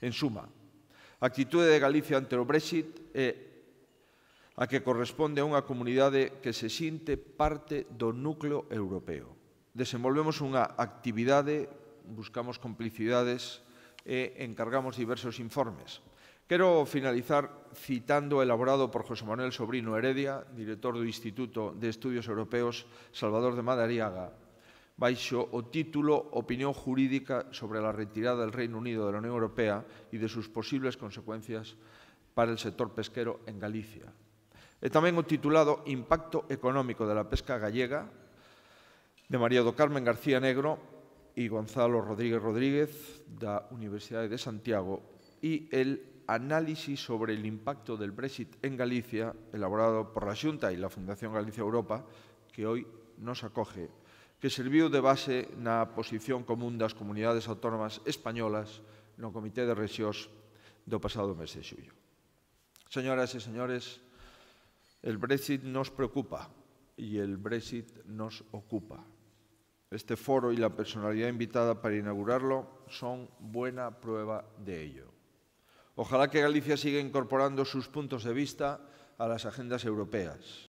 En suma, a actitude de Galicia ante o Brexit é a que corresponde a unha comunidade que se sinte parte do núcleo europeo. Desenvolvemos unha actividade, buscamos complicidades e encargamos diversos informes. Quero finalizar citando o elaborado por José Manuel Sobrino Heredia, director do Instituto de Estudios Europeos Salvador de Madariaga, baixo o título Opinión jurídica sobre la retirada del Reino Unido de la Unión Europea y de sus posibles consecuencias para el sector pesquero en Galicia. E tamén o titulado Impacto económico de la pesca gallega de María do Carmen García Negro e Gonzalo Rodríguez Rodríguez da Universidade de Santiago e el análisis sobre el impacto del Brexit en Galicia elaborado por la Xunta e la Fundación Galicia Europa que hoy nos acoge que sirvió de base la posición común de las comunidades autónomas españolas en el Comité de Rexións del pasado mes de xullo. Señoras y e señores, el Brexit nos preocupa y el Brexit nos ocupa. Este foro y la personalidad invitada para inaugurarlo son buena prueba de ello. Ojalá que Galicia siga incorporando sus puntos de vista a las agendas europeas.